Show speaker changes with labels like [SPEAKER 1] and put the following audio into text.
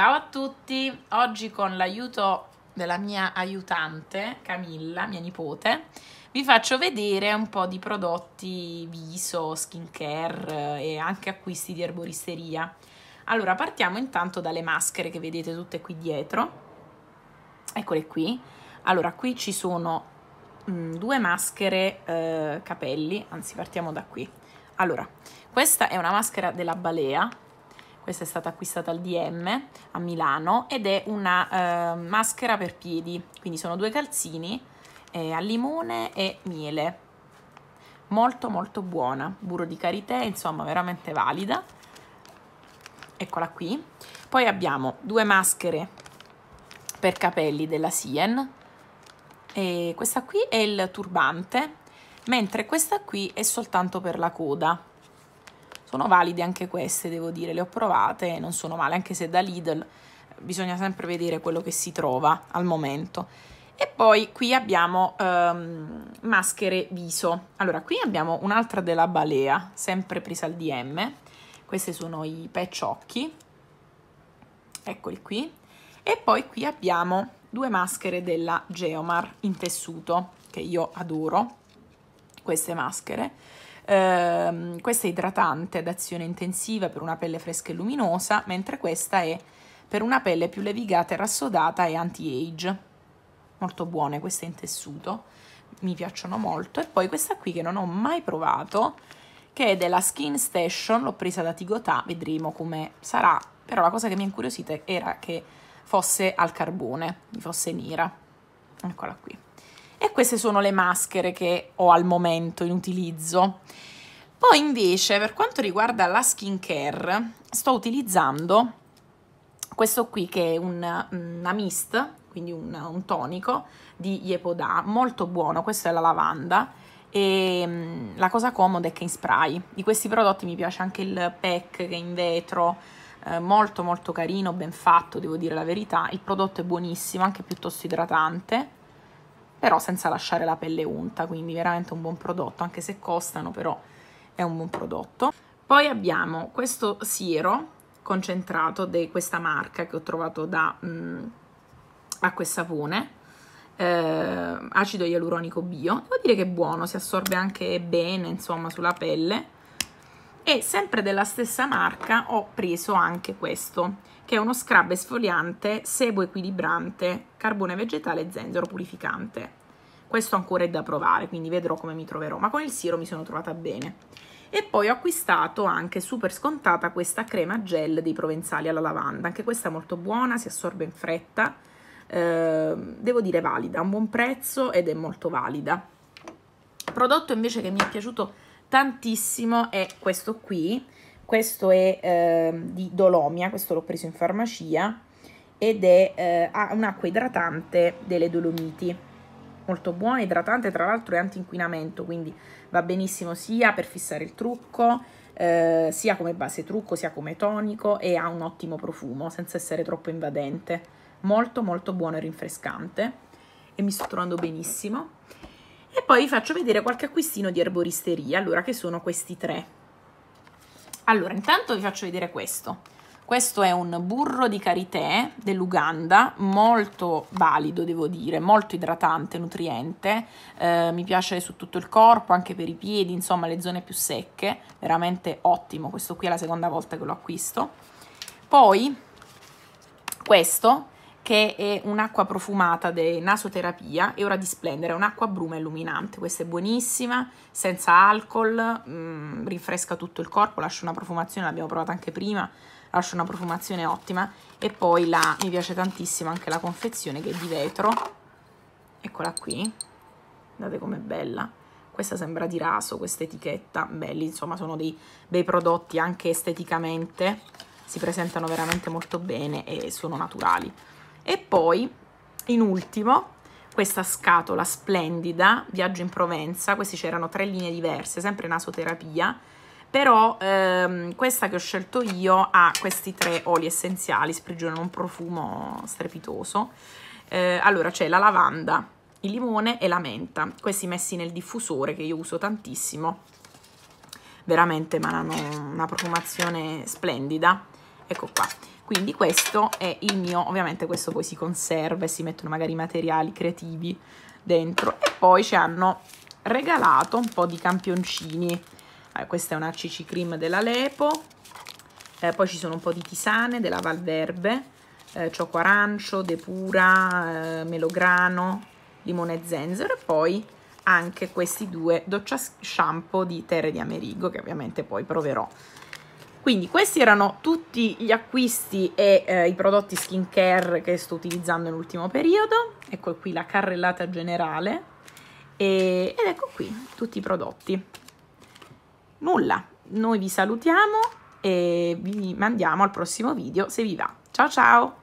[SPEAKER 1] Ciao a tutti, oggi con l'aiuto della mia aiutante Camilla, mia nipote, vi faccio vedere un po' di prodotti viso, skincare eh, e anche acquisti di erboristeria. Allora, partiamo intanto dalle maschere che vedete tutte qui dietro. Eccole qui. Allora, qui ci sono mh, mm, due maschere eh, capelli, anzi partiamo da qui. Allora, questa è una maschera della Balea, questa è stata acquistata al DM a Milano ed è una eh, maschera per piedi, quindi sono due calzini eh, al limone e miele, molto molto buona, burro di karité, insomma veramente valida, eccola qui. Poi abbiamo due maschere per capelli della Sien, e questa qui è il turbante, mentre questa qui è soltanto per la coda sono valide anche queste, devo dire, le ho provate, non sono male, anche se da Lidl eh, bisogna sempre vedere quello che si trova al momento. E poi qui abbiamo ehm, maschere viso. Allora, qui abbiamo un'altra della Balea, sempre presa al DM. Questi sono i pecciocchi. Eccoli qui. E poi qui abbiamo due maschere della Geomar in tessuto, che io adoro, queste maschere. Ehm, questa è idratante ad azione intensiva per una pelle fresca e luminosa, mentre questa è per una pelle più levigata e rassodata e anti-age. Molto buone queste in tessuto, mi piacciono molto. E poi questa qui che non ho mai provato, che è della Skin Station, l'ho presa da Tigotà, vedremo come sarà. Però la cosa che mi ha incuriosito era che fosse al carbone, fosse nera. Eccola qui. E queste sono le maschere che ho al momento in utilizzo. Poi invece per quanto riguarda la skincare sto utilizzando questo qui che è una, mm, una mist, quindi un, un tonico di Yepoda, molto buono, questa è la lavanda e mm, la cosa comoda è che in spray. Di questi prodotti mi piace anche il pack che è in vetro, eh, molto molto carino, ben fatto, devo dire la verità. Il prodotto è buonissimo, anche piuttosto idratante però senza lasciare la pelle unta, quindi veramente un buon prodotto, anche se costano, però è un buon prodotto. Poi abbiamo questo siero concentrato di questa marca che ho trovato da mh, mm, acqua e sapone, eh, acido ialuronico bio, devo dire che è buono, si assorbe anche bene, insomma, sulla pelle. E sempre della stessa marca ho preso anche questo, che è uno scrub esfoliante, sebo equilibrante, carbone vegetale e zenzero purificante. Questo ancora è da provare, quindi vedrò come mi troverò, ma con il siro mi sono trovata bene. E poi ho acquistato anche super scontata questa crema gel dei provenzali alla lavanda, anche questa è molto buona, si assorbe in fretta, eh, devo dire valida, a un buon prezzo ed è molto valida. Prodotto invece che mi è piaciuto tantissimo è questo qui, questo è eh, di Dolomia, questo l'ho preso in farmacia ed è eh, ha un'acqua idratante delle Dolomiti molto buona, idratante tra l'altro è anti-inquinamento quindi va benissimo sia per fissare il trucco eh, sia come base trucco sia come tonico e ha un ottimo profumo senza essere troppo invadente molto molto buono e rinfrescante e mi sto trovando benissimo e poi vi faccio vedere qualche acquistino di erboristeria allora che sono questi tre allora, intanto vi faccio vedere questo. Questo è un burro di karité dell'Uganda, molto valido devo dire, molto idratante, nutriente, eh, mi piace su tutto il corpo, anche per i piedi, insomma le zone più secche, veramente ottimo, questo qui è la seconda volta che lo acquisto. Poi questo che è un'acqua profumata di nasoterapia e ora di splendere, è un'acqua bruma illuminante, questa è buonissima, senza alcol, mh, mm, rinfresca tutto il corpo, lascia una profumazione, l'abbiamo provata anche prima, lascia una profumazione ottima e poi la, mi piace tantissimo anche la confezione che è di vetro, eccola qui, guardate com'è bella, questa sembra di raso, questa etichetta, belli, insomma sono dei bei prodotti anche esteticamente, si presentano veramente molto bene e sono naturali. E poi, in ultimo, questa scatola splendida, Viaggio in Provenza, questi c'erano tre linee diverse, sempre nasoterapia, però ehm, questa che ho scelto io ha questi tre oli essenziali, sprigionano un profumo strepitoso. Eh, allora c'è la lavanda, il limone e la menta, questi messi nel diffusore che io uso tantissimo, veramente hanno una profumazione splendida, ecco qua quindi questo è il mio ovviamente questo poi si conserva e si mettono magari i materiali creativi dentro e poi ci hanno regalato un po' di campioncini eh, questa è una CC cream della Lepo eh, poi ci sono un po' di tisane della Valverde eh, cioco arancio, depura, eh, melograno, limone zenzero e poi anche questi due doccia shampoo di Terre di Amerigo che ovviamente poi proverò quindi questi erano tutti gli acquisti e eh, i prodotti skincare che sto utilizzando nell'ultimo periodo. Ecco qui la carrellata generale e, ed ecco qui tutti i prodotti. Nulla, noi vi salutiamo e vi mandiamo al prossimo video se vi va. Ciao ciao!